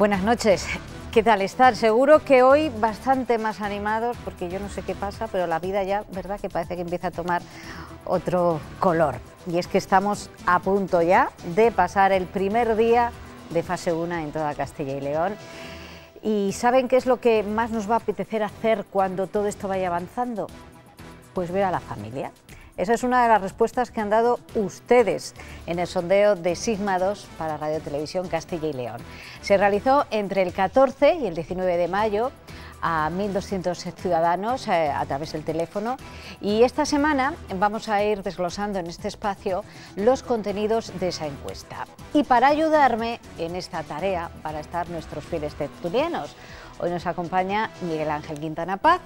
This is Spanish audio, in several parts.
Buenas noches. ¿Qué tal estar? Seguro que hoy bastante más animados, porque yo no sé qué pasa, pero la vida ya, ¿verdad? Que parece que empieza a tomar otro color. Y es que estamos a punto ya de pasar el primer día de fase 1 en toda Castilla y León. ¿Y saben qué es lo que más nos va a apetecer hacer cuando todo esto vaya avanzando? Pues ver a la familia, esa es una de las respuestas que han dado ustedes en el sondeo de Sigma 2 para Radio Televisión Castilla y León. Se realizó entre el 14 y el 19 de mayo a 1.200 ciudadanos eh, a través del teléfono y esta semana vamos a ir desglosando en este espacio los contenidos de esa encuesta. Y para ayudarme en esta tarea ...para estar nuestros fieles tertulianos. Hoy nos acompaña Miguel Ángel Quintana Paz.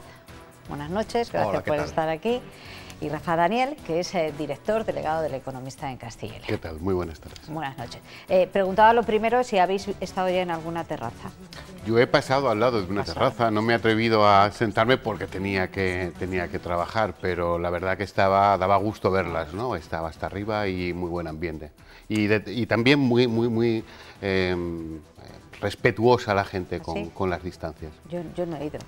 Buenas noches, gracias por estar aquí y Rafa Daniel, que es el eh, director delegado del Economista en Castilla. ¿Qué tal? Muy buenas tardes. Buenas noches. Eh, preguntaba lo primero si habéis estado ya en alguna terraza. Yo he pasado al lado de una terraza, no me he atrevido a sentarme porque tenía que, tenía que trabajar, pero la verdad que estaba, daba gusto verlas, ¿no? Estaba hasta arriba y muy buen ambiente. Y, también muy, muy, muy... Em, respetuosa la gente con, con las distancias. Yo, yo no he ido,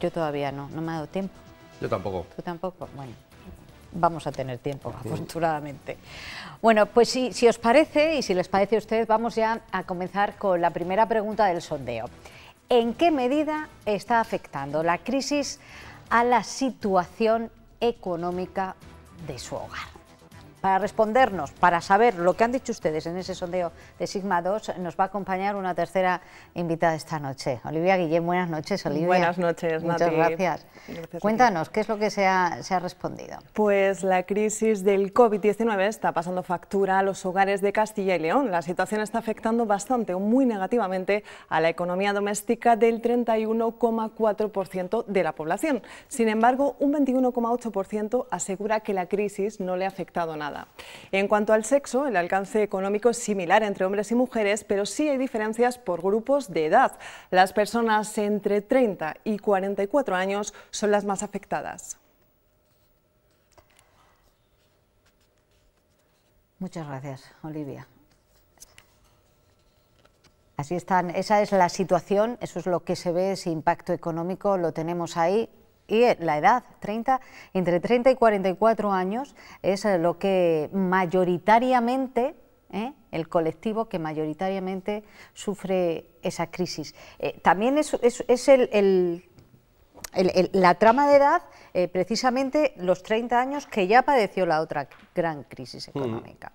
yo todavía no, no me ha dado tiempo. Yo tampoco. Tú tampoco, bueno vamos a tener tiempo, afortunadamente. Bueno, pues si, si os parece y si les parece a ustedes, vamos ya a comenzar con la primera pregunta del sondeo. ¿En qué medida está afectando la crisis a la situación económica de su hogar? Para respondernos, para saber lo que han dicho ustedes en ese sondeo de Sigma 2, nos va a acompañar una tercera invitada esta noche. Olivia Guillén, buenas noches, Olivia. Buenas noches, Muchas gracias. Cuéntanos, ¿qué es lo que se ha, se ha respondido? Pues la crisis del COVID-19 está pasando factura a los hogares de Castilla y León. La situación está afectando bastante o muy negativamente a la economía doméstica del 31,4% de la población. Sin embargo, un 21,8% asegura que la crisis no le ha afectado nada. En cuanto al sexo, el alcance económico es similar entre hombres y mujeres, pero sí hay diferencias por grupos de edad. Las personas entre 30 y 44 años son las más afectadas. Muchas gracias, Olivia. Así están, esa es la situación, eso es lo que se ve, ese impacto económico lo tenemos ahí, y eh, la edad, 30, entre 30 y 44 años, es eh, lo que mayoritariamente, eh, el colectivo que mayoritariamente sufre esa crisis. también es, el, la trama de edad, precisamente los 30 años que ya padeció la otra gran crisis mm. económica.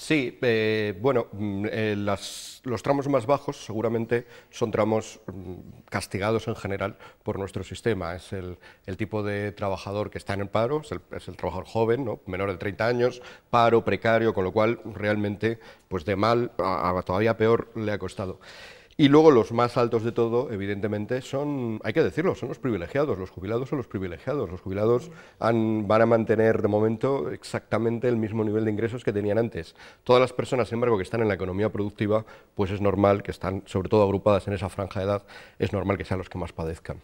Sí, eh, bueno, mm, eh, los tramos más bajos seguramente son tramos mm, castigados en general por nuestro sistema. Es el, tipo de trabajador que está en el paro, es el, trabajador joven, ¿no? menor de 30 años, paro, precario, con lo cual realmente pues de mal a todavía peor le ha costado. Y luego los más altos de todo, evidentemente, son, hay que decirlo, son los privilegiados, los jubilados son los privilegiados. Los jubilados han, van a mantener de momento exactamente el mismo nivel de ingresos que tenían antes. Todas las personas, sin embargo, que están en la economía productiva, pues es normal que están, sobre todo agrupadas en esa franja de edad, es normal que sean los que más padezcan.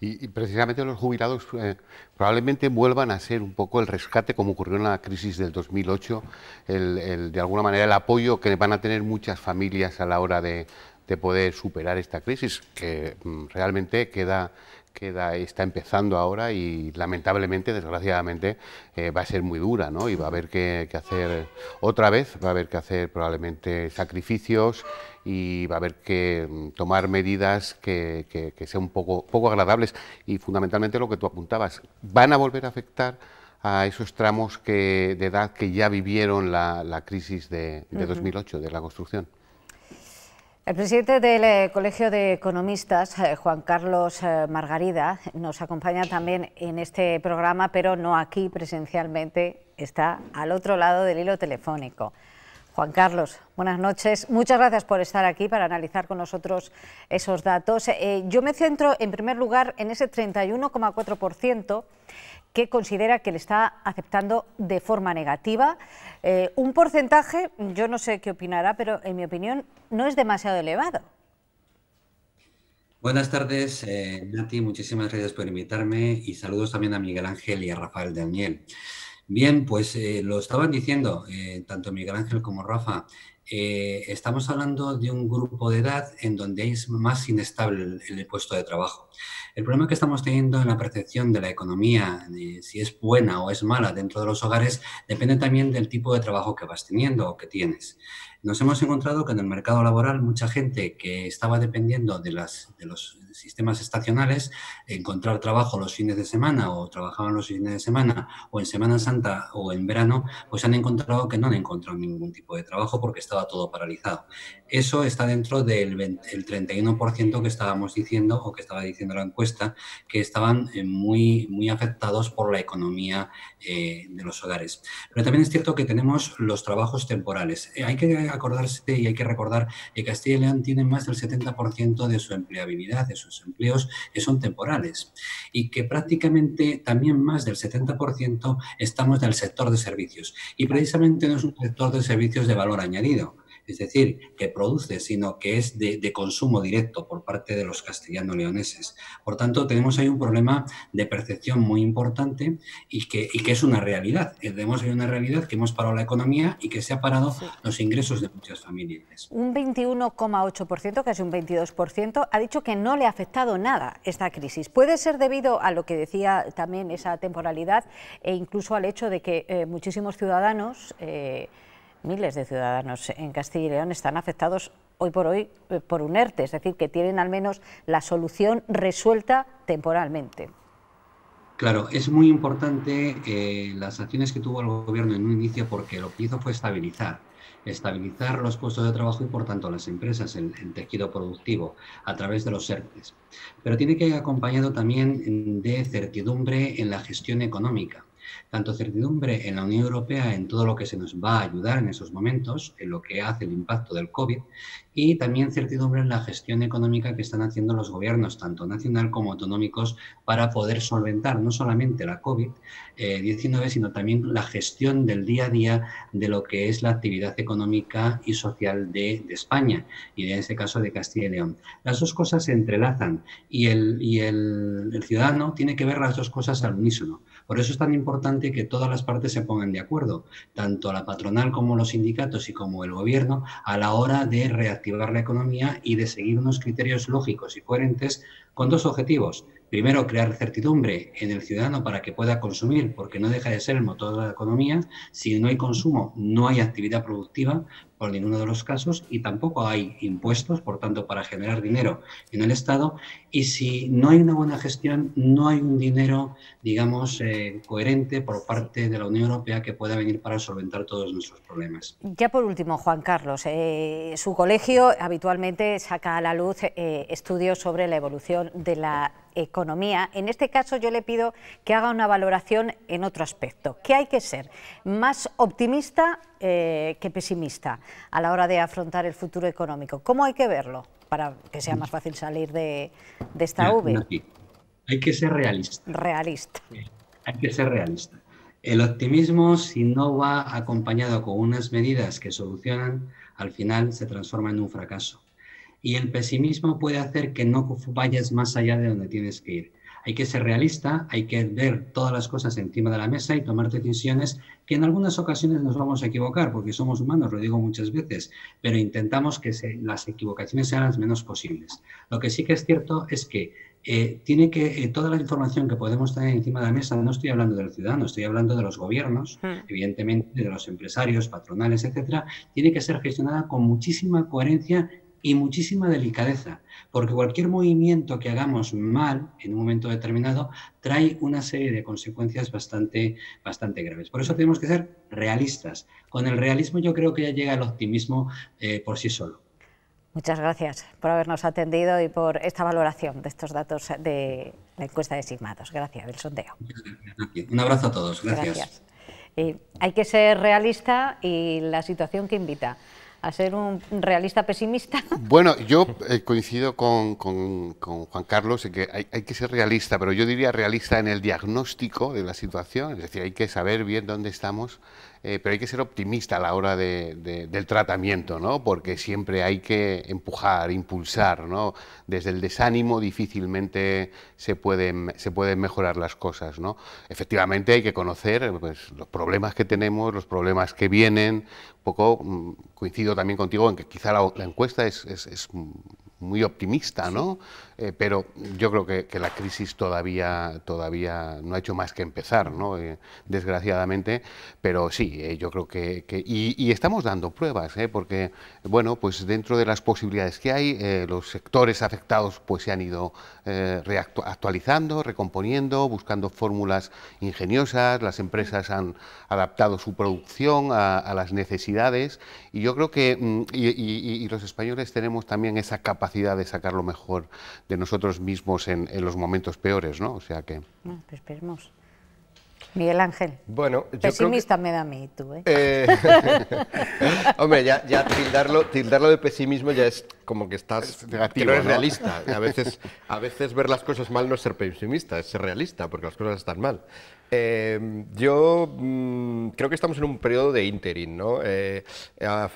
y, precisamente los jubilados eh, probablemente vuelvan a ser un poco el rescate, como ocurrió en la crisis del 2008, el, de alguna manera el apoyo que van a tener muchas familias a la hora de, de poder superar esta crisis que mm, realmente queda, queda, está empezando ahora y lamentablemente, desgraciadamente, eh, va a ser muy dura, ¿no? Y va a haber que, hacer otra vez, va a haber que hacer probablemente sacrificios y va a haber que mm, tomar medidas que, sean un poco, poco agradables y fundamentalmente lo que tú apuntabas, van a volver a afectar a esos tramos que, de edad que ya vivieron la, crisis de, 2008, de la construcción. El presidente del eh, Colegio de Economistas, eh, Juan Carlos eh, Margarida, nos acompaña también en este programa, pero no aquí presencialmente, está al otro lado del hilo telefónico. Juan Carlos, buenas noches. Muchas gracias por estar aquí para analizar con nosotros esos datos. yo me centro, en primer lugar, en ese 31,4% que considera que le está aceptando de forma negativa. Eh, un porcentaje, yo no sé qué opinará, pero en mi opinión no es demasiado elevado. Buenas tardes, eh, Nati, muchísimas gracias por invitarme y saludos también a Miguel Ángel y a Rafael Daniel. Bien, pues eh, lo estaban diciendo tanto Miguel Ángel como Rafa, eh, estamos hablando de un grupo de edad en donde es más inestable el, puesto de trabajo. El problema que estamos teniendo en la percepción de la economía, si es buena o es mala dentro de los hogares, depende también del tipo de trabajo que vas teniendo o que tienes. Nos hemos encontrado que en el mercado laboral mucha gente que estaba dependiendo de, los sistemas estacionales, encontrar trabajo los fines de semana o trabajaban los fines de semana o en Semana Santa o en verano, pues han encontrado que no han encontrado ningún tipo de trabajo porque está todo paralizado. Eso está dentro del 31% que estábamos diciendo o que estaba diciendo la encuesta, que estaban eh, muy, muy afectados por la economía eh, de los hogares. Pero también es cierto que tenemos los trabajos temporales. Eh, hay que acordarse y hay que recordar que Castilla y León tiene más del 70% de su empleabilidad, de sus empleos, que son temporales. Y que prácticamente también más del 70% estamos en el sector de servicios. Y precisamente no es un sector de servicios de valor añadido es decir, que produce, sino que es de, consumo directo por parte de los castellano-leoneses. Por tanto, tenemos ahí un problema de percepción muy importante y que, es una realidad. Tenemos eh, ahí una realidad que hemos parado la economía y que se han parado los ingresos de muchas familias. Un 21,8%, casi un 22%, ha dicho que no le ha afectado nada esta crisis. ¿Puede ser debido a lo que decía también esa temporalidad e incluso al hecho de que eh, muchísimos ciudadanos... Eh, miles de ciudadanos en Castilla y León están afectados hoy por hoy eh, por un ERTE, es decir, que tienen al menos la solución resuelta temporalmente. Claro, es muy importante eh, las acciones que tuvo el gobierno en un inicio porque lo que hizo fue estabilizar estabilizar los puestos de trabajo y, por tanto, las empresas, el, tejido productivo, a través de los ERTES. Pero tiene que ir acompañado también de certidumbre en la gestión económica. Tanto certidumbre en la Unión Europea en todo lo que se nos va a ayudar en esos momentos, en lo que hace el impacto del COVID, y también certidumbre en la gestión económica que están haciendo los gobiernos, tanto nacional como autonómicos, para poder solventar no solamente la COVID-19, eh, sino también la gestión del día a día de lo que es la actividad económica y social de, España, y en este caso de Castilla y León. Las dos cosas se entrelazan y el, el ciudadano tiene que ver las dos cosas al unísono. Por eso es tan importante que todas las partes se pongan de acuerdo, tanto la patronal como los sindicatos y como el gobierno, a la hora de reactivar la economía y de seguir unos criterios lógicos y coherentes con dos objetivos. Primero, crear certidumbre en el ciudadano para que pueda consumir, porque no deja de ser el motor de la economía. Si no hay consumo, no hay actividad productiva, por ninguno de los casos y tampoco hay impuestos, por tanto, para generar dinero en el Estado. Y si no hay una buena gestión, no hay un dinero, digamos, eh, coherente por parte de la Unión Europea que pueda venir para solventar todos nuestros problemas. Ya por último, Juan Carlos, eh, su colegio habitualmente saca a la luz eh, estudios sobre la evolución de la economía. En este caso yo le pido que haga una valoración en otro aspecto. ¿Qué hay que ser? ¿Más optimista eh, que pesimista a la hora de afrontar el futuro económico. ¿Cómo hay que verlo para que sea más fácil salir de, esta V? hay que ser realista. Realista. Eh, hay que ser realista. El optimismo, si no va acompañado con unas medidas que solucionan, al final se transforma en un fracaso. Y el pesimismo puede hacer que no vayas más allá de donde tienes que ir. Hay que ser realista, hay que ver todas las cosas encima de la mesa y tomar decisiones que en algunas ocasiones nos vamos a equivocar, porque somos humanos, lo digo muchas veces, pero intentamos que las equivocaciones sean las menos posibles. Lo que sí que es cierto es que eh, tiene que eh, toda la información que podemos tener encima de la mesa, no estoy hablando del ciudadano, estoy hablando de los gobiernos, hmm. evidentemente de los empresarios, patronales, etcétera, tiene que ser gestionada con muchísima coherencia y muchísima delicadeza, porque cualquier movimiento que hagamos mal en un momento determinado trae una serie de consecuencias bastante, bastante graves. Por eso tenemos que ser realistas. Con el realismo yo creo que ya llega el optimismo eh, por sí solo. Muchas gracias por habernos atendido y por esta valoración de estos datos de la encuesta de Sigmatos. Gracias, del sondeo. Un abrazo a todos. Gracias. hay que ser realista y la situación que invita a ser un realista pesimista. Bueno, yo eh, coincido con, Juan Carlos en que hay, hay, que ser realista, pero yo diría realista en el diagnóstico de la situación, es decir, hay que saber bien dónde estamos eh, pero hay que ser optimista a la hora del tratamiento, ¿no? porque siempre hay que empujar, impulsar. ¿no? Desde el desánimo difícilmente se pueden, se pueden mejorar las cosas. ¿no? Efectivamente hay que conocer pues, los problemas que tenemos, los problemas que vienen. poco mm, coincido también contigo en que quizá la, encuesta es, es muy optimista, ¿no? Eh, pero yo creo que, la crisis todavía, todavía no ha hecho más que empezar, ¿no? Eh, desgraciadamente, pero sí, eh, yo creo que... y, estamos dando pruebas, porque, bueno, pues dentro de las posibilidades que hay, los sectores afectados pues se han ido actualizando, recomponiendo, buscando fórmulas ingeniosas, las empresas han adaptado su producción a, las necesidades, y yo creo que... Mm, y los españoles tenemos también esa capacidad de sacar lo mejor de nosotros mismos en, los momentos peores, ¿no? O sea que... Pues Miguel Ángel. Bueno, pesimista me da a mí, tú. ¿eh? eh hombre, ya, tildarlo, tildarlo, de pesimismo ya es como que estás es realista. A veces, a veces ver las cosas mal no es ser pesimista, es ser realista, porque las cosas están mal. Eh, yo mm, creo que estamos en un periodo de interín, ¿no? Eh, ahora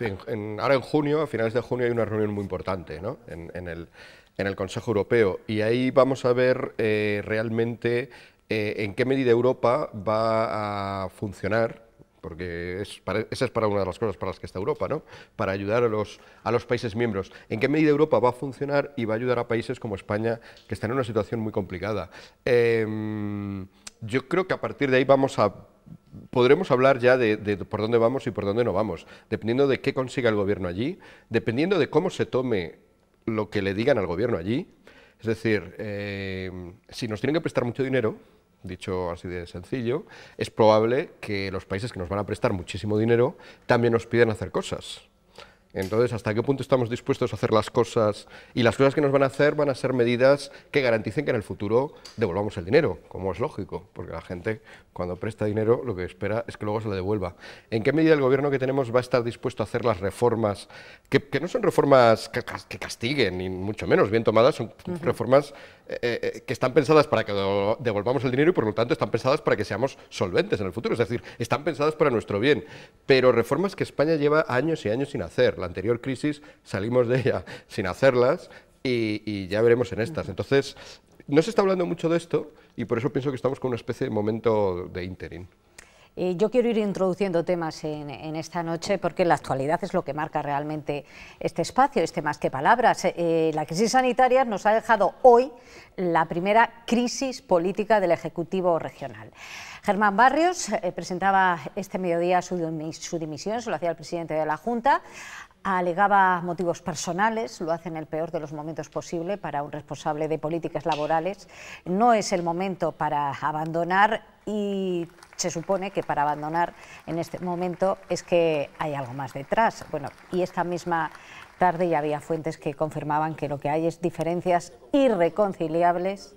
en junio, a finales de junio, hay una reunión muy importante, ¿no? En, el Consejo Europeo y ahí vamos a ver realmente eh, en qué medida Europa va a funcionar porque esa es para una de las cosas para las que está Europa, ¿no? Para ayudar a los, países miembros. ¿En qué medida Europa va a funcionar y va a ayudar a países como España, que están en una situación muy complicada? Em, yo creo que a partir de ahí vamos a podremos hablar ya de, por dónde vamos y por dónde no vamos, dependiendo de qué consiga el gobierno allí, dependiendo de cómo se tome lo que le digan al gobierno allí. Es decir, eh, si nos tienen que prestar mucho dinero, dicho así de sencillo, es probable que los países que nos van a prestar muchísimo dinero también nos pidan hacer cosas. Entonces, ¿hasta qué punto estamos dispuestos a hacer las cosas? Y las cosas que nos van a hacer van a ser medidas que garanticen que en el futuro devolvamos el dinero, como es lógico, porque la gente cuando presta dinero lo que espera es que luego se lo devuelva. ¿En qué medida el gobierno que tenemos va a estar dispuesto a hacer las reformas, que, no son reformas que, castiguen, ni mucho menos bien tomadas, son reformas eh, eh, que están pensadas para que devolvamos el dinero y por lo tanto están pensadas para que seamos solventes en el futuro, es decir, están pensadas para nuestro bien, pero reformas que España lleva años y años sin hacer. La anterior crisis salimos de ella sin hacerlas y, ya veremos en estas. Entonces, no se está hablando mucho de esto y por eso pienso que estamos con una especie de momento de interim. Eh, yo quiero ir introduciendo temas en, esta noche porque la actualidad es lo que marca realmente este espacio, este más que palabras. Eh, eh, la crisis sanitaria nos ha dejado hoy la primera crisis política del Ejecutivo Regional. Germán Barrios presentaba este mediodía su, su dimisión, se lo hacía el presidente de la Junta alegaba motivos personales, lo hace en el peor de los momentos posible para un responsable de políticas laborales. No es el momento para abandonar y se supone que para abandonar en este momento es que hay algo más detrás. Bueno, y esta misma tarde ya había fuentes que confirmaban que lo que hay es diferencias irreconciliables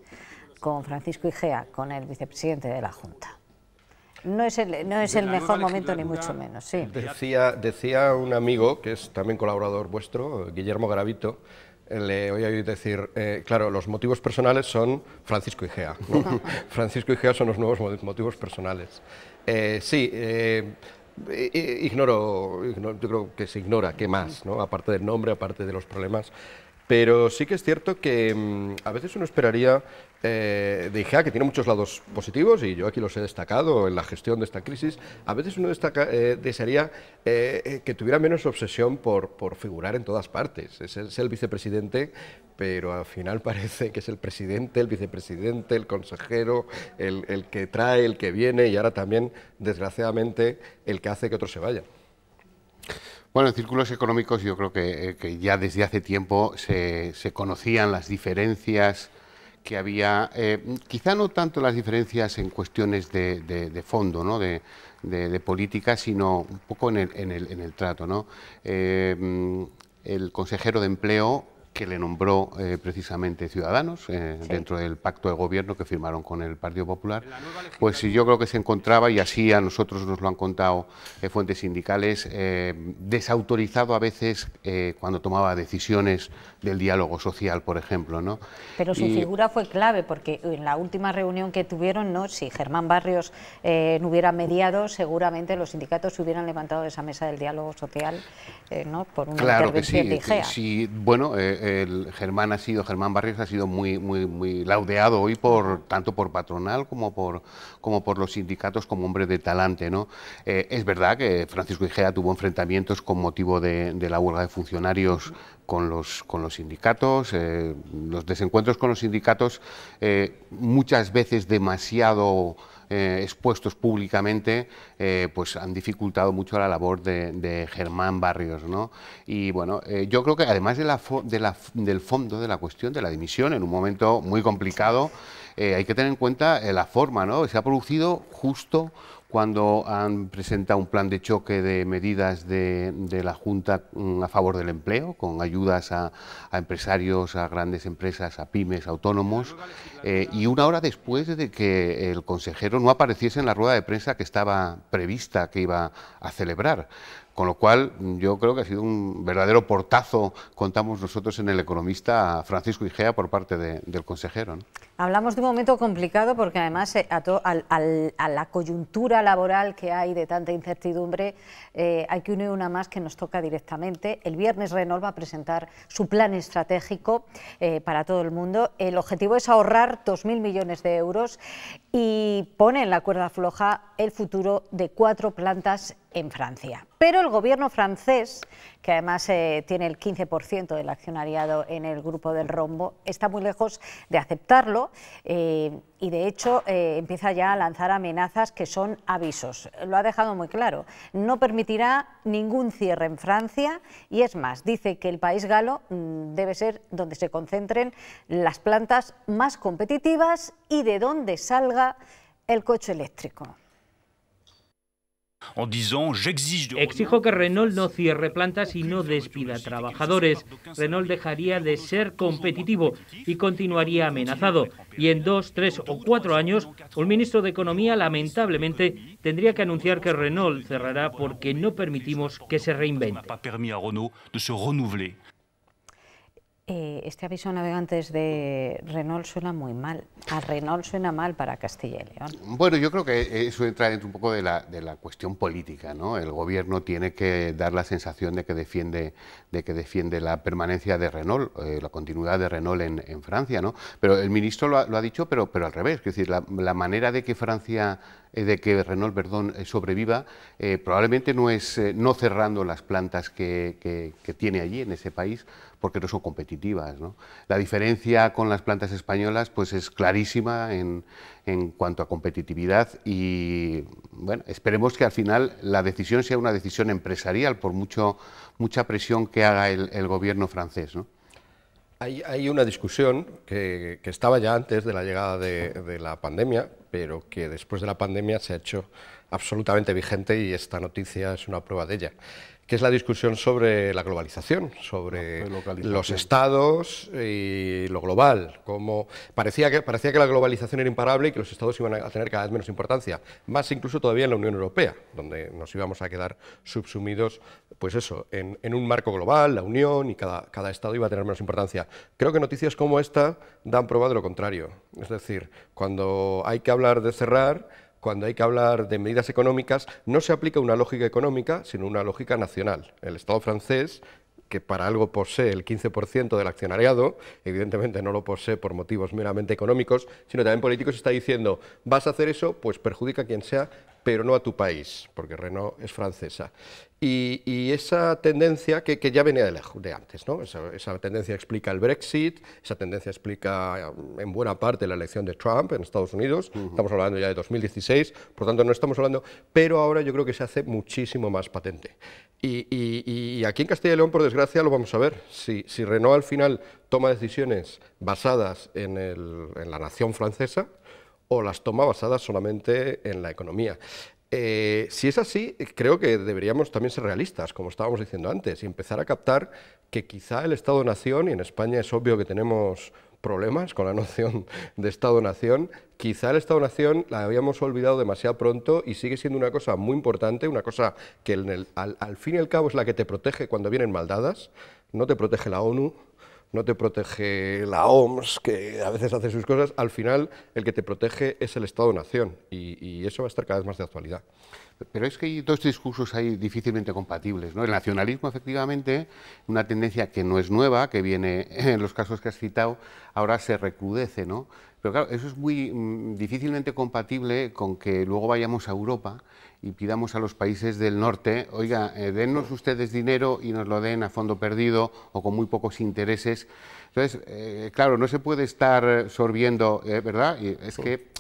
con Francisco Igea, con el vicepresidente de la Junta. No es el, no es el mejor momento, ni mucho menos. Decía, decía un amigo, que es también colaborador vuestro, Guillermo Gravito le oí decir, eh, claro, los motivos personales son Francisco Igea. Gea Francisco y Gea son los nuevos motivos personales. Eh, sí, eh, ignoro, yo creo que se ignora qué más, ¿no? aparte del nombre, aparte de los problemas pero sí que es cierto que mm, a veces uno esperaría eh, de que tiene muchos lados positivos, y yo aquí los he destacado en la gestión de esta crisis, a veces uno eh, desearía eh, eh, que tuviera menos obsesión por, figurar en todas partes. Es, el vicepresidente, pero al final parece que es el presidente, el vicepresidente, el consejero, el, el que trae, el que viene, y ahora también, desgraciadamente, el que hace que otros se vayan. Bueno, en círculos económicos yo creo que, eh, ya desde hace tiempo se, conocían las diferencias que había, eh, quizá no tanto las diferencias en cuestiones de, fondo, ¿no? de, política, sino un poco en el, trato. ¿no? Eh, mm, el consejero de empleo que le nombró eh, precisamente Ciudadanos eh, dentro del pacto de gobierno que firmaron con el Partido Popular, pues sí, yo creo que se encontraba, y así a nosotros nos lo han contado eh, fuentes sindicales, desautorizado a veces cuando tomaba decisiones del diálogo social, por ejemplo. ¿no? Pero su figura fue clave, porque en la última reunión que tuvieron, ¿no? si Germán Barrios no hubiera mediado, seguramente los sindicatos se hubieran levantado de esa mesa del diálogo social por una claro que sí, el Germán ha sido, Germán Barrios ha sido muy, muy, muy laudeado hoy por tanto por patronal como por, como por los sindicatos como hombre de talante. ¿no? Eh, es verdad que Francisco Igea tuvo enfrentamientos con motivo de, la huelga de funcionarios con los, con los sindicatos, eh, los desencuentros con los sindicatos eh, muchas veces demasiado eh, expuestos públicamente, eh, pues han dificultado mucho la labor de, Germán Barrios. ¿no? Y bueno, eh, yo creo que además del fondo de la cuestión, de la dimisión, en un momento muy complicado, hay que tener en cuenta la forma, ¿no? Se ha producido justo cuando han presentado un plan de choque de medidas de, la Junta mm, a favor del empleo, con ayudas a, empresarios, a grandes empresas, a pymes, autónomos, eh, y una hora después de que el consejero no apareciese en la rueda de prensa que estaba prevista que iba a celebrar. Con lo cual, yo creo que ha sido un verdadero portazo, contamos nosotros en El Economista, Francisco Igea, por parte del consejero. Hablamos de un momento complicado porque además eh, a, la coyuntura laboral que hay de tanta incertidumbre, eh, hay que unir una más que nos toca directamente. El viernes Renault va a presentar su plan estratégico eh, para todo el mundo. El objetivo es ahorrar 2.000 millones de euros y pone en la cuerda floja el futuro de cuatro plantas en Francia. Pero el gobierno francés, que además eh, tiene el 15% del accionariado en el grupo del rombo, está muy lejos de aceptarlo eh, y de hecho eh, empieza ya a lanzar amenazas que son avisos. Lo ha dejado muy claro. No permitirá ningún cierre en Francia y es más, dice que el país galo mm, debe ser donde se concentren las plantas más competitivas y de donde salga el coche eléctrico. Exijo que Renault no cierre plantas y no despida trabajadores. Renault dejaría de ser competitivo y continuaría amenazado. Y en dos, tres o cuatro años, un ministro de Economía lamentablemente tendría que anunciar que Renault cerrará porque no permitimos que se reinvente. Eh, este aviso a navegantes de Renault suena muy mal. A Renault suena mal para Castilla y León. Bueno, yo creo que eso entra dentro un poco de la, cuestión política, ¿no? El gobierno tiene que dar la sensación de que defiende, de que defiende la permanencia de Renault, eh, la continuidad de Renault en, Francia, ¿no? Pero el ministro lo ha, dicho, pero, al revés, es decir, la, manera de que Francia eh, de que Renault perdón, sobreviva, probablemente no es no cerrando las plantas que, que, tiene allí en ese país, porque no son competitivas. ¿no? La diferencia con las plantas españolas pues, es clarísima en, en, cuanto a competitividad y bueno, esperemos que al final la decisión sea una decisión empresarial, por mucho, mucha presión que haga el, gobierno francés. ¿no? Hay, una discusión que, estaba ya antes de la llegada de, de, la pandemia, pero que después de la pandemia se ha hecho absolutamente vigente y esta noticia es una prueba de ella que es la discusión sobre la globalización, sobre los estados y lo global. Como parecía, que, parecía que la globalización era imparable y que los estados iban a tener cada vez menos importancia, más incluso todavía en la Unión Europea, donde nos íbamos a quedar subsumidos, pues eso, en, un marco global, la Unión y cada, cada estado iba a tener menos importancia. Creo que noticias como esta dan prueba de lo contrario. Es decir, cuando hay que hablar de cerrar, cuando hay que hablar de medidas económicas, no se aplica una lógica económica, sino una lógica nacional. El Estado francés que para algo posee el 15% del accionariado, evidentemente no lo posee por motivos meramente económicos, sino también políticos, está diciendo, vas a hacer eso, pues perjudica a quien sea, pero no a tu país, porque Renault es francesa. Y, esa tendencia que, ya venía de, lejos, de antes, ¿no? Esa, tendencia explica el Brexit, esa tendencia explica en buena parte la elección de Trump en Estados Unidos, estamos hablando ya de 2016, por tanto no estamos hablando, pero ahora yo creo que se hace muchísimo más patente. Y, aquí en Castilla y León, por desgracia, lo vamos a ver. Si, Renault al final toma decisiones basadas en, la nación francesa o las toma basadas solamente en la economía. Eh, si es así, creo que deberíamos también ser realistas, como estábamos diciendo antes, y empezar a captar que quizá el Estado-Nación, y en España es obvio que tenemos problemas con la noción de Estado-Nación. Quizá el Estado-Nación la habíamos olvidado demasiado pronto y sigue siendo una cosa muy importante, una cosa que al, al fin y al cabo es la que te protege cuando vienen maldadas, no te protege la ONU, no te protege la OMS, que a veces hace sus cosas, al final el que te protege es el Estado-Nación y, eso va a estar cada vez más de actualidad. Pero es que hay dos discursos ahí difícilmente compatibles. ¿no? El nacionalismo, efectivamente, una tendencia que no es nueva, que viene en los casos que has citado, ahora se recrudece, ¿no? Pero claro, eso es muy mm, difícilmente compatible con que luego vayamos a Europa y pidamos a los países del norte, oiga, eh, dennos ustedes dinero y nos lo den a fondo perdido o con muy pocos intereses. Entonces, eh, claro, no se puede estar sorbiendo, eh, ¿verdad? es que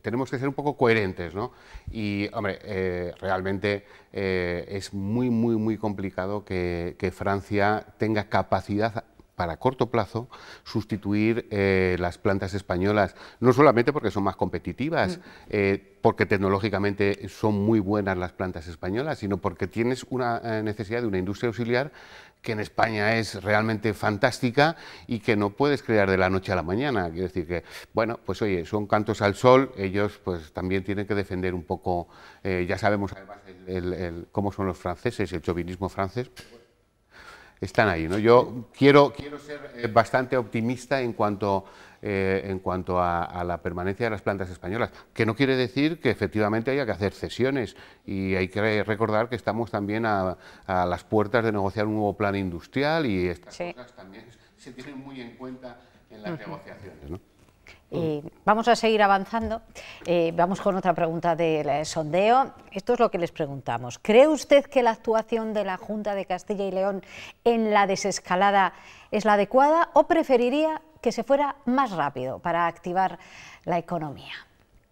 tenemos que ser un poco coherentes, ¿no? Y, hombre, realmente es muy, muy, muy complicado que, que Francia tenga capacidad para corto plazo sustituir eh, las plantas españolas, no solamente porque son más competitivas, mm. eh, porque tecnológicamente son muy buenas las plantas españolas, sino porque tienes una eh, necesidad de una industria auxiliar que en España es realmente fantástica y que no puedes crear de la noche a la mañana. Quiero decir que, bueno, pues oye, son cantos al sol, ellos pues también tienen que defender un poco, ya sabemos además cómo son los franceses, el chauvinismo francés están ahí. ¿no? Yo quiero, quiero ser eh, bastante optimista en cuanto, eh, en cuanto a, la permanencia de las plantas españolas, que no quiere decir que efectivamente haya que hacer cesiones y hay que recordar que estamos también a, las puertas de negociar un nuevo plan industrial y estas cosas también se tienen muy en cuenta en las negociaciones. ¿no? Mm. Eh, vamos a seguir avanzando. Eh, vamos con otra pregunta del eh, sondeo. Esto es lo que les preguntamos. ¿Cree usted que la actuación de la Junta de Castilla y León en la desescalada es la adecuada o preferiría que se fuera más rápido para activar la economía?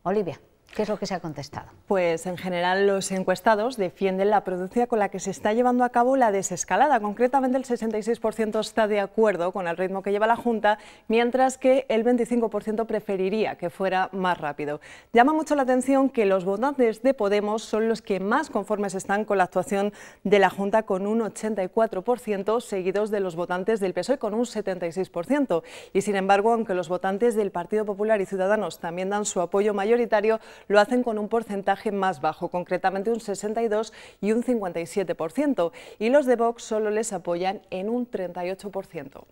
Olivia. ¿Qué es lo que se ha contestado? Pues en general los encuestados defienden la prudencia con la que se está llevando a cabo la desescalada. Concretamente el 66% está de acuerdo con el ritmo que lleva la Junta, mientras que el 25% preferiría que fuera más rápido. Llama mucho la atención que los votantes de Podemos son los que más conformes están con la actuación de la Junta con un 84%, seguidos de los votantes del PSOE con un 76%. Y sin embargo, aunque los votantes del Partido Popular y Ciudadanos también dan su apoyo mayoritario, lo hacen con un porcentaje más bajo, concretamente un 62 y un 57%, y los de Vox solo les apoyan en un 38%.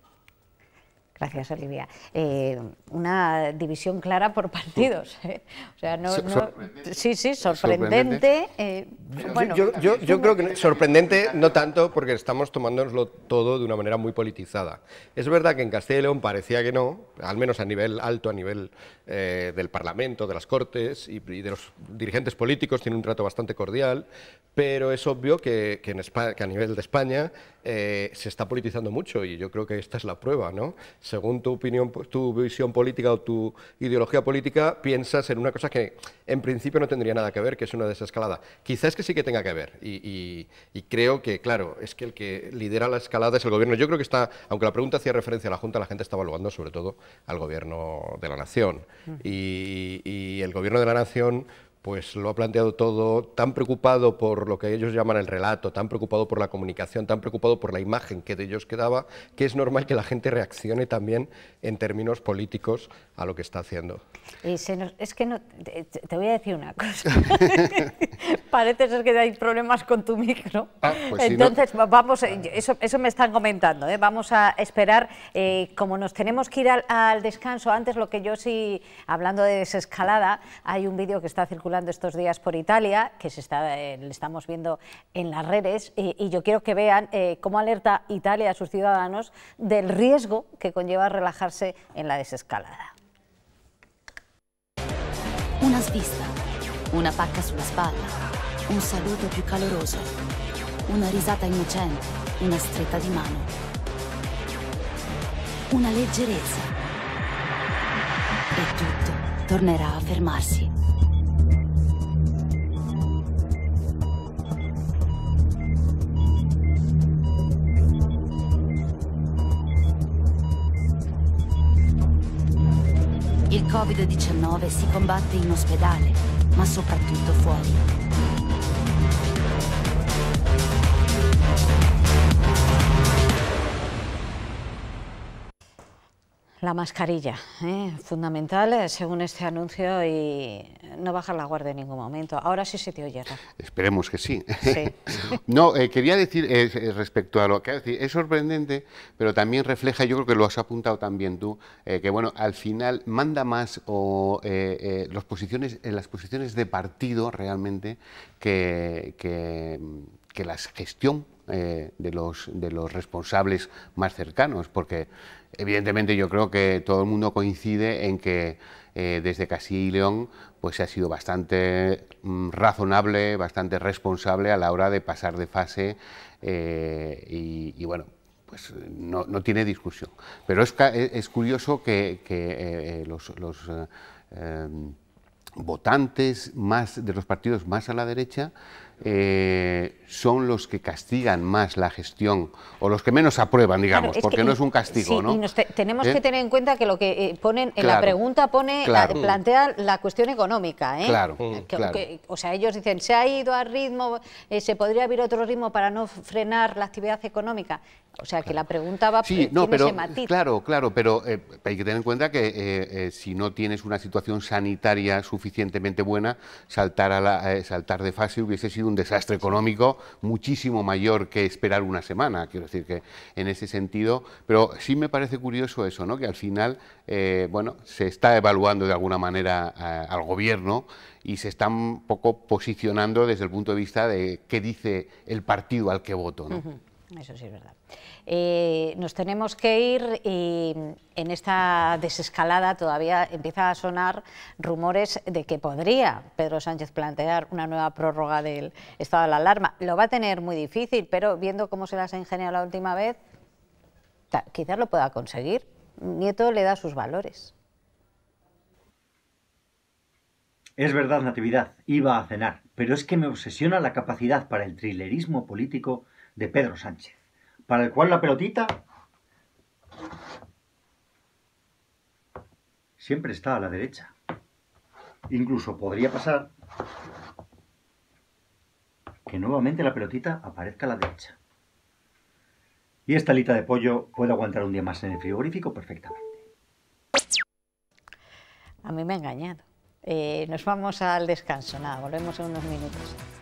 Gracias, Olivia. Eh, una división clara por partidos. ¿eh? O sea, sí, sí, sorprendente. Eh, yo, creo que sorprendente no tanto porque estamos tomándonoslo todo de una manera muy politizada. Es verdad que en Castilla y León parecía que no, al menos a nivel alto, a nivel del Parlamento, de las Cortes y, de los dirigentes políticos, tiene un trato bastante cordial, pero es obvio que, en que a nivel de España eh, se está politizando mucho y yo creo que esta es la prueba, ¿no? Según tu opinión, pues, tu visión política o tu ideología política, piensas en una cosa que en principio no tendría nada que ver, que es una desescalada. Quizás que sí que tenga que ver y, creo que, claro, es que el que lidera la escalada es el gobierno. Yo creo que está, aunque la pregunta hacía referencia a la Junta, la gente está evaluando sobre todo al gobierno de la nación y el gobierno de la nación pues lo ha planteado todo tan preocupado por lo que ellos llaman el relato, tan preocupado por la comunicación, tan preocupado por la imagen que de ellos quedaba, que es normal que la gente reaccione también en términos políticos a lo que está haciendo. Y se es que no, te, voy a decir una cosa. Parece ser que hay problemas con tu micro. Ah, pues Entonces, vamos, eh, eso, eso, me están comentando. Eh. Vamos a esperar, eh, como nos tenemos que ir al, al descanso, antes lo que yo sí, hablando de desescalada, hay un vídeo que está circulando estos días por Italia, que se está, eh, le estamos viendo en las redes, y, yo quiero que vean eh, cómo alerta Italia a sus ciudadanos del riesgo que conlleva relajarse en la desescalada. Una svista, una pacca sulla espalda un saludo più caloroso, una risata innocente, una stretta de mano, una leggerezza. y e todo tornerà a fermarsi. Covid-19 si combatte in ospedale, ma soprattutto fuori. La mascarilla, ¿eh? fundamental eh, según este anuncio y no bajar la guardia en ningún momento. Ahora sí se te oye. Esperemos que sí. no, eh, quería decir respecto a lo que decir, es sorprendente, pero también refleja, yo creo que lo has apuntado también tú, que bueno, al final manda más o los posiciones, las posiciones de partido realmente que, que, que la gestión eh, de, los, de los responsables más cercanos, porque evidentemente yo creo que todo el mundo coincide en que eh, desde Castilla León pues se ha sido bastante mm, razonable, bastante responsable a la hora de pasar de fase eh, y, bueno, pues no, tiene discusión. Pero es, es curioso que, los, em, votantes más de los partidos más a la derecha son los que castigan más la gestión o los que menos aprueban, digamos, porque no es un castigo, sí, Y tenemos ¿Eh? que tener en cuenta que lo que eh, ponen en la pregunta pone eh, la, plantea la cuestión económica, ¿eh? o sea, ellos dicen se ha ido a ritmo, se podría abrir otro ritmo para no frenar la actividad económica. O sea, que la pregunta va sí, no, pero, ese matiz. Claro, claro, pero hay que tener en cuenta que si no tienes una situación sanitaria suficientemente buena, saltar a saltar de fase hubiese sido un desastre económico muchísimo mayor que esperar una semana, quiero decir que en ese sentido, pero sí me parece curioso eso, ¿no? que al final, eh, bueno, se está evaluando de alguna manera eh, al gobierno y se están un poco posicionando desde el punto de vista de qué dice el partido al que voto, ¿no? Eso sí es verdad. Eh, nos tenemos que ir y en esta desescalada todavía empieza a sonar rumores de que podría Pedro Sánchez plantear una nueva prórroga del estado de la alarma. Lo va a tener muy difícil, pero viendo cómo se las ha ingeniado la última vez, quizás lo pueda conseguir. Nieto le da sus valores. Es verdad, Natividad, iba a cenar, pero es que me obsesiona la capacidad para el thrillerismo político de Pedro Sánchez, para el cual la pelotita siempre está a la derecha. Incluso podría pasar que nuevamente la pelotita aparezca a la derecha. Y esta alita de pollo puede aguantar un día más en el frigorífico perfectamente. A mí me ha engañado. Eh, nos vamos al descanso, nada, volvemos en unos minutos.